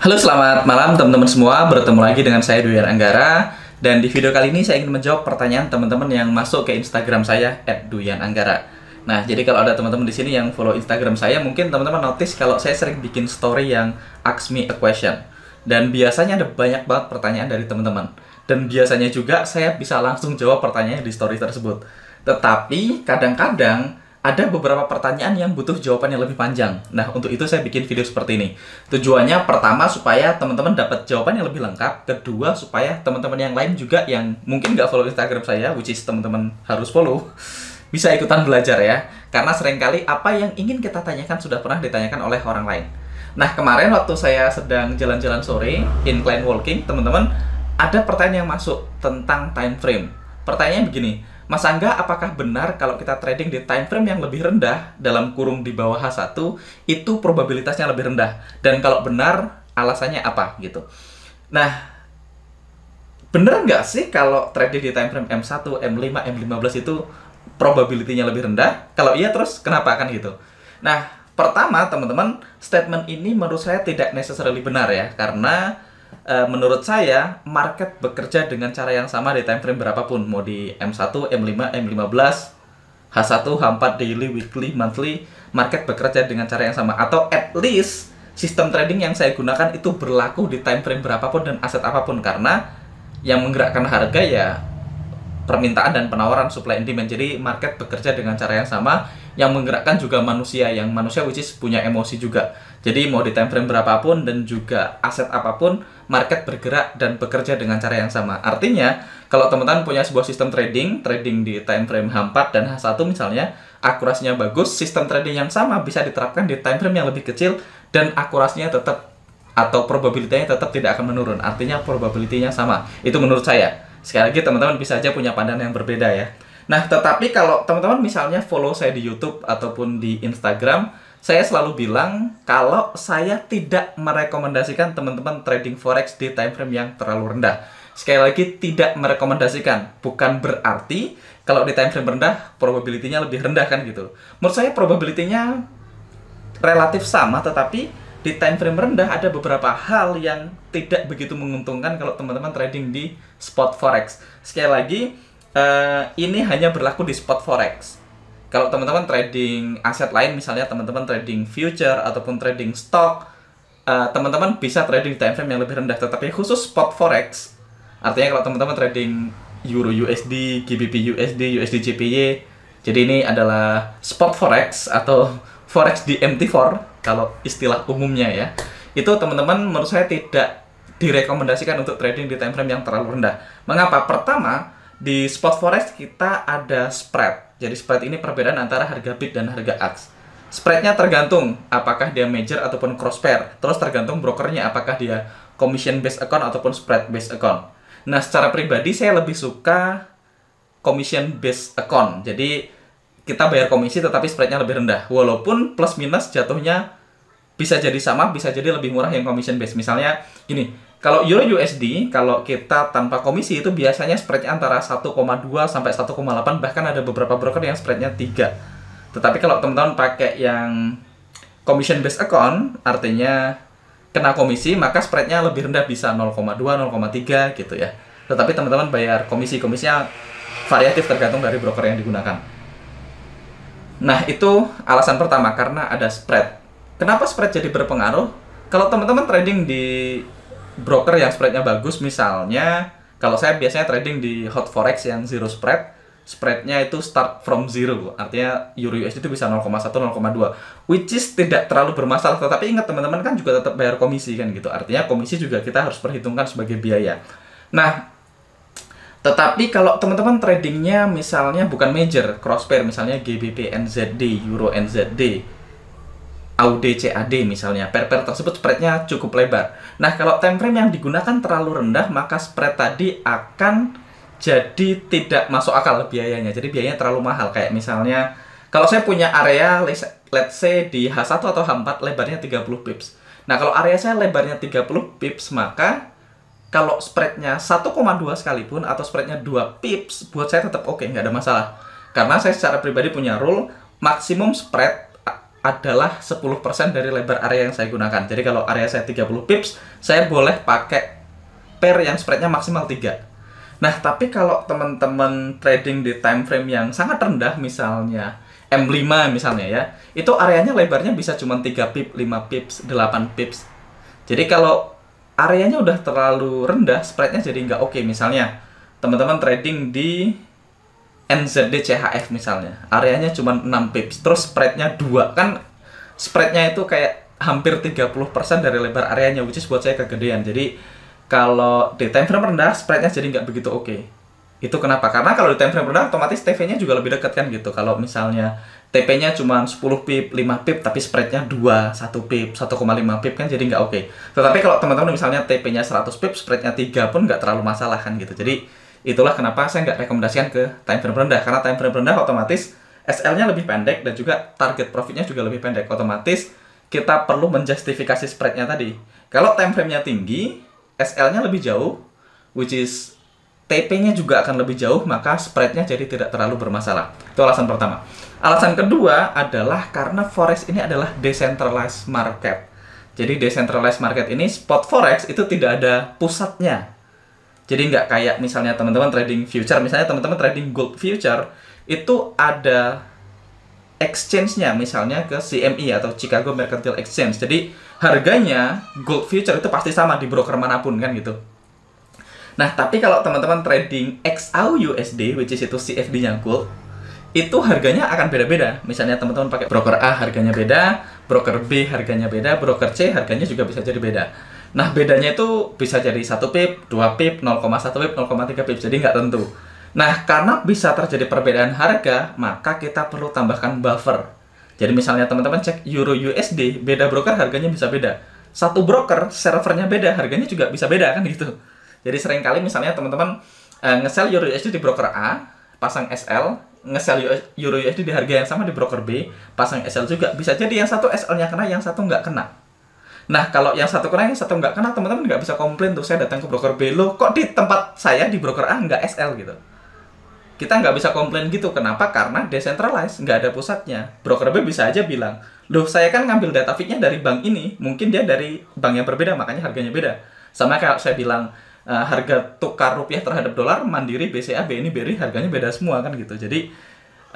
Halo selamat malam teman-teman semua, bertemu lagi dengan saya Dwi Anggara dan di video kali ini saya ingin menjawab pertanyaan teman-teman yang masuk ke Instagram saya @duyananggara. Nah, jadi kalau ada teman-teman di sini yang follow Instagram saya, mungkin teman-teman notice kalau saya sering bikin story yang ask me a question. Dan biasanya ada banyak banget pertanyaan dari teman-teman. Dan biasanya juga saya bisa langsung jawab pertanyaan di story tersebut. Tetapi kadang-kadang ada beberapa pertanyaan yang butuh jawaban yang lebih panjang. Nah, untuk itu saya bikin video seperti ini. Tujuannya pertama supaya teman-teman dapat jawaban yang lebih lengkap, kedua supaya teman-teman yang lain juga yang mungkin nggak follow Instagram saya, which is teman-teman harus follow, bisa ikutan belajar ya. Karena seringkali apa yang ingin kita tanyakan sudah pernah ditanyakan oleh orang lain. Nah, kemarin waktu saya sedang jalan-jalan sore, incline walking, teman-teman, ada pertanyaan yang masuk tentang time frame. Pertanyaannya begini, Mas Angga, apakah benar kalau kita trading di time frame yang lebih rendah dalam kurung di bawah H1 itu probabilitasnya lebih rendah? Dan kalau benar, alasannya apa gitu? Nah, benar nggak sih kalau trading di time frame M1, M5, M15 itu probabilitasnya lebih rendah? Kalau iya terus kenapa kan gitu? Nah, pertama teman-teman, statement ini menurut saya tidak necessarily benar ya karena uh, menurut saya market bekerja dengan cara yang sama di time frame berapapun mau di M1, M5, M15, H1, H4 daily, weekly, monthly, market bekerja dengan cara yang sama atau at least sistem trading yang saya gunakan itu berlaku di time frame berapapun dan aset apapun karena yang menggerakkan harga ya permintaan dan penawaran supply and demand. Jadi market bekerja dengan cara yang sama yang menggerakkan juga manusia yang manusia which is punya emosi juga jadi mau di time frame berapapun dan juga aset apapun market bergerak dan bekerja dengan cara yang sama artinya kalau teman-teman punya sebuah sistem trading trading di time frame H4 dan H1 misalnya akurasinya bagus sistem trading yang sama bisa diterapkan di time frame yang lebih kecil dan akurasinya tetap atau probabilitasnya tetap tidak akan menurun. Artinya probabilitasnya sama. Itu menurut saya. Sekali lagi teman-teman bisa aja punya pandangan yang berbeda ya. Nah, tetapi kalau teman-teman misalnya follow saya di YouTube ataupun di Instagram, saya selalu bilang kalau saya tidak merekomendasikan teman-teman trading forex di time frame yang terlalu rendah. Sekali lagi tidak merekomendasikan, bukan berarti kalau di time frame rendah probability lebih rendah kan gitu. Menurut saya probability relatif sama tetapi di time frame rendah ada beberapa hal yang tidak begitu menguntungkan kalau teman-teman trading di spot forex. Sekali lagi, uh, ini hanya berlaku di spot forex. Kalau teman-teman trading aset lain, misalnya teman-teman trading future ataupun trading stock, uh, teman-teman bisa trading di time frame yang lebih rendah. Tetapi khusus spot forex, artinya kalau teman-teman trading Euro USD, GBP USD, USD JPY, jadi ini adalah spot forex atau forex di MT4 kalau istilah umumnya ya. Itu teman-teman menurut saya tidak direkomendasikan untuk trading di time frame yang terlalu rendah. Mengapa? Pertama, di spot forex kita ada spread. Jadi spread ini perbedaan antara harga bid dan harga ask. Spreadnya tergantung apakah dia major ataupun cross pair. Terus tergantung brokernya apakah dia commission based account ataupun spread based account. Nah, secara pribadi saya lebih suka commission based account. Jadi kita bayar komisi tetapi spreadnya lebih rendah. Walaupun plus minus jatuhnya bisa jadi sama, bisa jadi lebih murah yang commission based. Misalnya gini, kalau euro USD, kalau kita tanpa komisi itu biasanya spreadnya antara 1,2 sampai 1,8 bahkan ada beberapa broker yang spreadnya 3. Tetapi kalau teman-teman pakai yang commission based account artinya kena komisi maka spreadnya lebih rendah bisa 0,2, 0,3 gitu ya. Tetapi teman-teman bayar komisi, komisinya variatif tergantung dari broker yang digunakan. Nah, itu alasan pertama karena ada spread. Kenapa spread jadi berpengaruh? Kalau teman-teman trading di broker yang spreadnya bagus misalnya kalau saya biasanya trading di hot forex yang zero spread spreadnya itu start from zero artinya euro USD itu bisa 0,1 0,2 which is tidak terlalu bermasalah tetapi ingat teman-teman kan juga tetap bayar komisi kan gitu artinya komisi juga kita harus perhitungkan sebagai biaya nah tetapi kalau teman-teman tradingnya misalnya bukan major cross pair misalnya GBP NZD Euro NZD AUDCAD misalnya per per tersebut spreadnya cukup lebar nah kalau time frame yang digunakan terlalu rendah maka spread tadi akan jadi tidak masuk akal biayanya jadi biayanya terlalu mahal kayak misalnya kalau saya punya area let's say di H1 atau H4 lebarnya 30 pips nah kalau area saya lebarnya 30 pips maka kalau spreadnya 1,2 sekalipun atau spreadnya 2 pips buat saya tetap oke okay, nggak ada masalah karena saya secara pribadi punya rule maksimum spread adalah 10% dari lebar area yang saya gunakan. Jadi kalau area saya 30 pips, saya boleh pakai pair yang spreadnya maksimal 3. Nah, tapi kalau teman-teman trading di time frame yang sangat rendah misalnya M5 misalnya ya, itu areanya lebarnya bisa cuma 3 pip, 5 pips, 8 pips. Jadi kalau areanya udah terlalu rendah, spreadnya jadi nggak oke. Okay. Misalnya, teman-teman trading di NZD CHF misalnya areanya cuma 6 pips terus spreadnya dua kan spreadnya itu kayak hampir 30% dari lebar areanya which is buat saya kegedean jadi kalau di time frame rendah spreadnya jadi nggak begitu oke okay. itu kenapa karena kalau di time frame rendah otomatis TV nya juga lebih dekat kan gitu kalau misalnya TP nya cuma 10 pip 5 pip tapi spreadnya 2 1 pip 1,5 pip kan jadi nggak oke okay. tetapi kalau teman-teman misalnya TP nya 100 pip spreadnya 3 pun nggak terlalu masalah kan gitu jadi itulah kenapa saya nggak rekomendasikan ke time frame rendah karena time frame rendah otomatis SL-nya lebih pendek dan juga target profitnya juga lebih pendek otomatis kita perlu menjustifikasi spreadnya tadi kalau time frame-nya tinggi SL-nya lebih jauh which is TP-nya juga akan lebih jauh maka spreadnya jadi tidak terlalu bermasalah itu alasan pertama alasan kedua adalah karena forex ini adalah decentralized market jadi decentralized market ini spot forex itu tidak ada pusatnya jadi nggak kayak misalnya teman-teman trading future, misalnya teman-teman trading gold future itu ada exchange-nya misalnya ke CME atau Chicago Mercantile Exchange. Jadi harganya gold future itu pasti sama di broker manapun kan gitu. Nah, tapi kalau teman-teman trading XAU USD, which is itu CFD-nya gold, itu harganya akan beda-beda. Misalnya teman-teman pakai broker A harganya beda, broker B harganya beda, broker C harganya juga bisa jadi beda. Nah, bedanya itu bisa jadi 1 pip, 2 pip, 0,1 pip, 0,3 pip. Jadi nggak tentu. Nah, karena bisa terjadi perbedaan harga, maka kita perlu tambahkan buffer. Jadi misalnya teman-teman cek Euro USD, beda broker harganya bisa beda. Satu broker, servernya beda, harganya juga bisa beda kan gitu. Jadi seringkali misalnya teman-teman eh, ngesel Euro USD di broker A, pasang SL, ngesel Euro USD di harga yang sama di broker B, pasang SL juga bisa jadi yang satu SL-nya kena, yang satu nggak kena. Nah, kalau yang satu kena, yang satu enggak kena, teman-teman nggak bisa komplain tuh. Saya datang ke broker Belo, kok di tempat saya di broker A nggak SL gitu. Kita nggak bisa komplain gitu. Kenapa? Karena decentralized, nggak ada pusatnya. Broker B bisa aja bilang, loh saya kan ngambil data feed-nya dari bank ini, mungkin dia dari bank yang berbeda, makanya harganya beda. Sama kayak saya bilang, uh, harga tukar rupiah terhadap dolar, Mandiri, BCA, BNI, BRI, harganya beda semua kan gitu. Jadi,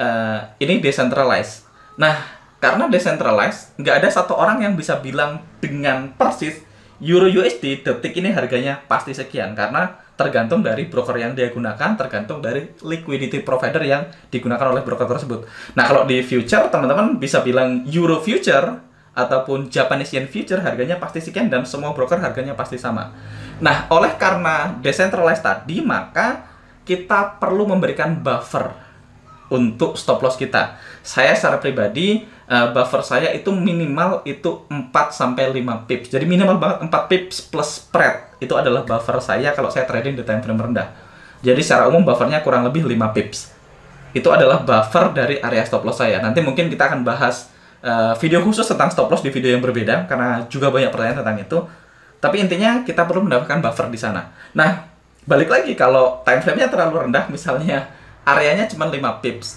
uh, ini decentralized. Nah, karena decentralized, nggak ada satu orang yang bisa bilang dengan persis Euro USD detik ini harganya pasti sekian karena tergantung dari broker yang dia gunakan, tergantung dari liquidity provider yang digunakan oleh broker tersebut. Nah, kalau di future teman-teman bisa bilang euro future ataupun Japanese yen future harganya pasti sekian dan semua broker harganya pasti sama. Nah, oleh karena decentralized tadi, maka kita perlu memberikan buffer untuk stop loss kita. Saya secara pribadi uh, buffer saya itu minimal itu 4 sampai 5 pips. Jadi minimal banget 4 pips plus spread. Itu adalah buffer saya kalau saya trading di time frame rendah. Jadi secara umum buffernya kurang lebih 5 pips. Itu adalah buffer dari area stop loss saya. Nanti mungkin kita akan bahas uh, video khusus tentang stop loss di video yang berbeda karena juga banyak pertanyaan tentang itu. Tapi intinya kita perlu mendapatkan buffer di sana. Nah, balik lagi kalau time frame-nya terlalu rendah misalnya areanya cuma 5 pips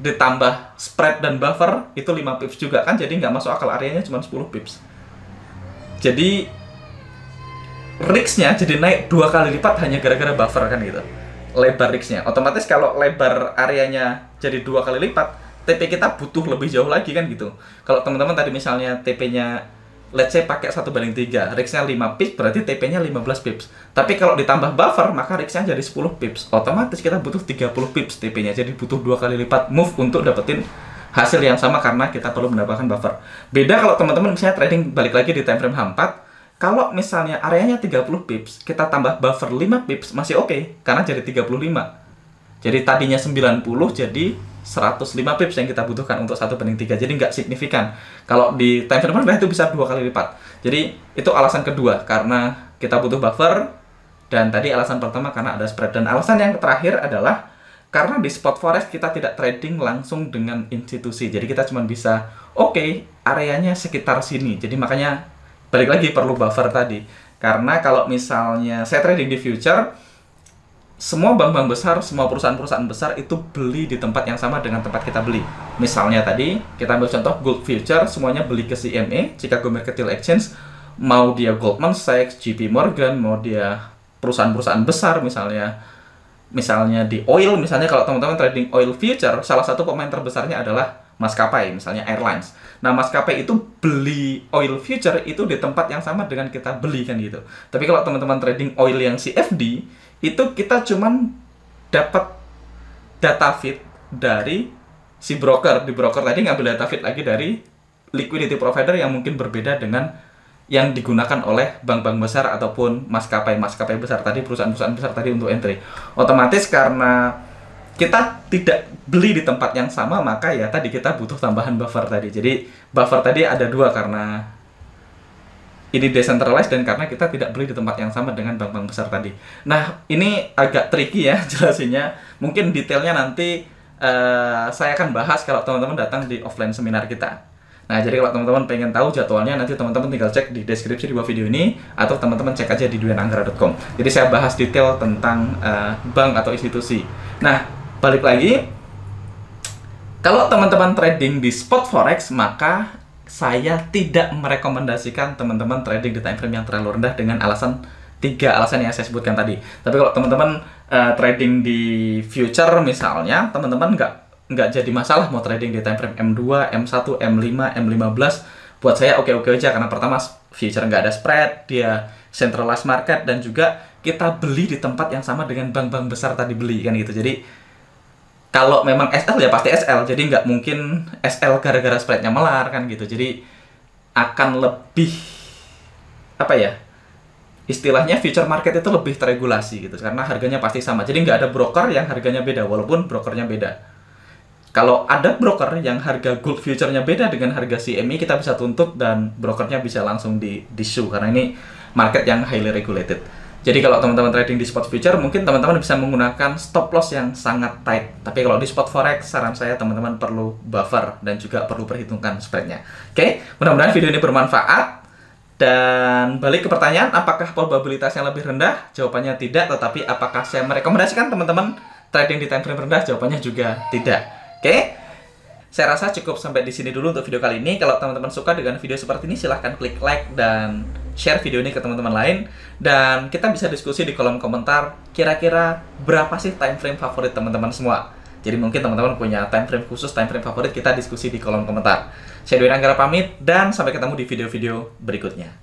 ditambah spread dan buffer itu 5 pips juga kan jadi nggak masuk akal areanya cuma 10 pips jadi risknya jadi naik dua kali lipat hanya gara-gara buffer kan gitu lebar risknya otomatis kalau lebar areanya jadi dua kali lipat TP kita butuh lebih jauh lagi kan gitu kalau teman-teman tadi misalnya TP-nya let's say pakai satu banding tiga, risknya 5 pips, berarti TP-nya 15 pips. Tapi kalau ditambah buffer, maka risknya jadi 10 pips. Otomatis kita butuh 30 pips TP-nya, jadi butuh dua kali lipat move untuk dapetin hasil yang sama karena kita perlu mendapatkan buffer. Beda kalau teman-teman misalnya trading balik lagi di time frame H4, kalau misalnya areanya 30 pips, kita tambah buffer 5 pips masih oke okay, karena jadi 35. Jadi tadinya 90 jadi 105 pips yang kita butuhkan untuk satu banding tiga jadi nggak signifikan kalau di time frame itu bisa dua kali lipat jadi itu alasan kedua karena kita butuh buffer dan tadi alasan pertama karena ada spread dan alasan yang terakhir adalah karena di spot forex kita tidak trading langsung dengan institusi jadi kita cuma bisa oke okay, areanya sekitar sini jadi makanya balik lagi perlu buffer tadi karena kalau misalnya saya trading di future semua bank-bank besar, semua perusahaan-perusahaan besar itu beli di tempat yang sama dengan tempat kita beli. Misalnya tadi, kita ambil contoh gold future, semuanya beli ke CME, Chicago Mercantile Exchange, mau dia Goldman Sachs, JP Morgan, mau dia perusahaan-perusahaan besar misalnya, misalnya di oil, misalnya kalau teman-teman trading oil future, salah satu pemain terbesarnya adalah maskapai, misalnya airlines. Nah, maskapai itu beli oil future itu di tempat yang sama dengan kita beli kan gitu. Tapi kalau teman-teman trading oil yang CFD, itu kita cuman dapat data feed dari si broker di broker tadi ngambil data feed lagi dari liquidity provider yang mungkin berbeda dengan yang digunakan oleh bank-bank besar ataupun maskapai maskapai besar tadi perusahaan-perusahaan besar tadi untuk entry otomatis karena kita tidak beli di tempat yang sama maka ya tadi kita butuh tambahan buffer tadi jadi buffer tadi ada dua karena ini decentralized dan karena kita tidak beli di tempat yang sama dengan bank-bank besar tadi. Nah, ini agak tricky ya jelasinnya. Mungkin detailnya nanti uh, saya akan bahas kalau teman-teman datang di offline seminar kita. Nah, jadi kalau teman-teman pengen tahu jadwalnya nanti teman-teman tinggal cek di deskripsi di bawah video ini atau teman-teman cek aja di duenanggara.com. Jadi saya bahas detail tentang uh, bank atau institusi. Nah, balik lagi kalau teman-teman trading di spot forex maka saya tidak merekomendasikan teman-teman trading di time frame yang terlalu rendah dengan alasan tiga alasan yang saya sebutkan tadi. Tapi kalau teman-teman uh, trading di future misalnya, teman-teman nggak nggak jadi masalah mau trading di time frame M2, M1, M5, M15. Buat saya oke-oke okay aja karena pertama future nggak ada spread, dia centralized market dan juga kita beli di tempat yang sama dengan bank-bank besar tadi beli kan gitu. Jadi kalau memang SL ya pasti SL jadi nggak mungkin SL gara-gara spreadnya melar kan gitu jadi akan lebih apa ya istilahnya future market itu lebih teregulasi gitu karena harganya pasti sama jadi nggak ada broker yang harganya beda walaupun brokernya beda kalau ada broker yang harga gold future-nya beda dengan harga CME kita bisa tuntut dan brokernya bisa langsung di disu karena ini market yang highly regulated jadi kalau teman-teman trading di spot future mungkin teman-teman bisa menggunakan stop loss yang sangat tight. Tapi kalau di spot forex saran saya teman-teman perlu buffer dan juga perlu perhitungkan spreadnya. Oke, okay? mudah-mudahan video ini bermanfaat. Dan balik ke pertanyaan, apakah probabilitas yang lebih rendah? Jawabannya tidak, tetapi apakah saya merekomendasikan teman-teman trading di time frame rendah? Jawabannya juga tidak. Oke? Okay? Saya rasa cukup sampai di sini dulu untuk video kali ini. Kalau teman-teman suka dengan video seperti ini, silahkan klik like dan share video ini ke teman-teman lain dan kita bisa diskusi di kolom komentar kira-kira berapa sih time frame favorit teman-teman semua. Jadi mungkin teman-teman punya time frame khusus, time frame favorit kita diskusi di kolom komentar. Saya Dwi Anggara pamit dan sampai ketemu di video-video berikutnya.